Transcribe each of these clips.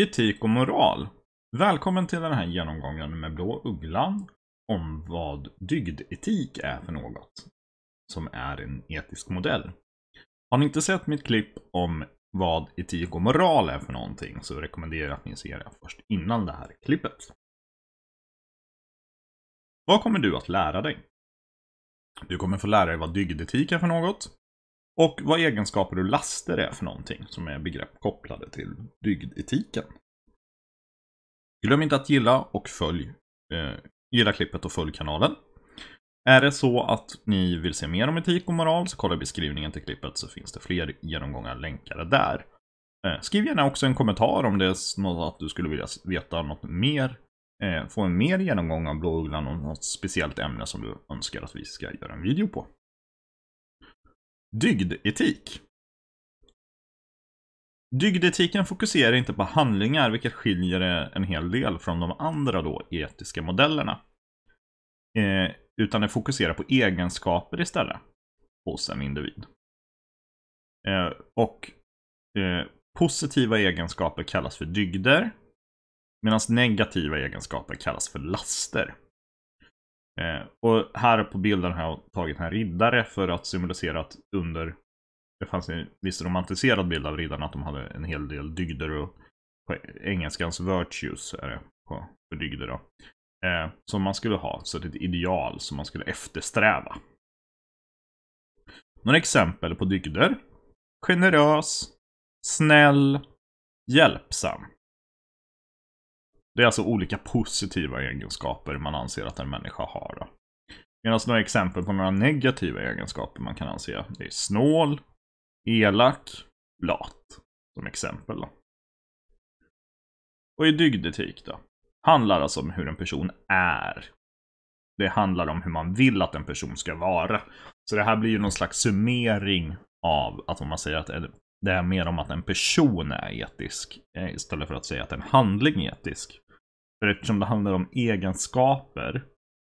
Etik och moral. Välkommen till den här genomgången med Blå Ugglan om vad dygdetik är för något. Som är en etisk modell. Har ni inte sett mitt klipp om vad etik och moral är för någonting så rekommenderar jag att ni ser det först innan det här klippet. Vad kommer du att lära dig? Du kommer få lära dig vad dygdetik är för något. Och vad egenskaper och laster är för någonting som är begrepp kopplade till dygdetiken. Glöm inte att gilla och följ, eh, gilla klippet och följ kanalen. Är det så att ni vill se mer om etik och moral så kolla i beskrivningen till klippet så finns det fler genomgångar länkade där. Eh, skriv gärna också en kommentar om det är något att du skulle vilja veta något mer. Eh, få en mer genomgång av blåugglan och något speciellt ämne som du önskar att vi ska göra en video på. Dygdetik. Dygdetiken fokuserar inte på handlingar, vilket skiljer en hel del från de andra då etiska modellerna. Eh, utan den fokuserar på egenskaper istället hos en individ. Eh, och eh, positiva egenskaper kallas för dygder, medan negativa egenskaper kallas för laster. Eh, och här på bilden har jag tagit en riddare för att symbolisera att under det fanns en viss romantiserad bild av riddarna att de hade en hel del dygder och på engelskans virtues är det på, på dygder då. Eh, som man skulle ha, så det är ett ideal som man skulle eftersträva. Några exempel på dygder. Generös, snäll, hjälpsam. Det är alltså olika positiva egenskaper man anser att en människa har. Medan några exempel på några negativa egenskaper man kan anse det är snål, elak, lat. Som exempel då. Och i dygdetik då? Handlar alltså om hur en person är. Det handlar om hur man vill att en person ska vara. Så det här blir ju någon slags summering av att om man säger att det är mer om att en person är etisk eh, istället för att säga att en handling är etisk. För eftersom det handlar om egenskaper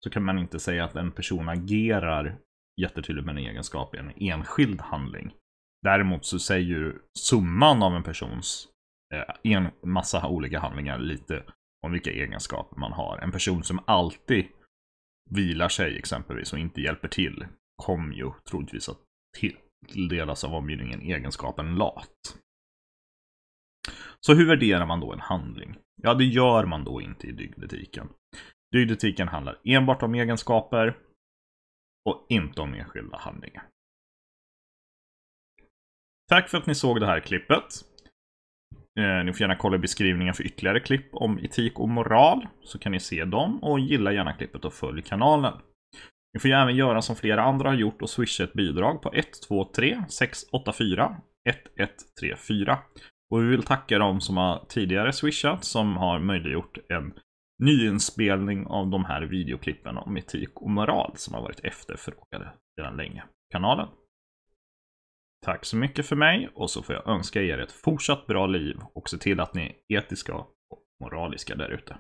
så kan man inte säga att en person agerar jättetydligt med en egenskap i en enskild handling. Däremot så säger ju summan av en persons eh, en massa olika handlingar lite om vilka egenskaper man har. En person som alltid vilar sig exempelvis och inte hjälper till kommer ju troligtvis att tilldelas av omgivningen egenskapen lat. Så hur värderar man då en handling? Ja, det gör man då inte i dygdetiken. Dygdetiken handlar enbart om egenskaper och inte om enskilda handlingar. Tack för att ni såg det här klippet. Eh, ni får gärna kolla i beskrivningen för ytterligare klipp om etik och moral, så kan ni se dem och gilla gärna klippet och följ kanalen. Ni får även göra som flera andra har gjort och swisha ett bidrag på 123 684 1134 och vi vill tacka dem som har tidigare swishat som har möjliggjort en nyinspelning av de här videoklippen om etik och moral som har varit efterfrågade sedan länge på kanalen. Tack så mycket för mig och så får jag önska er ett fortsatt bra liv och se till att ni är etiska och moraliska där ute.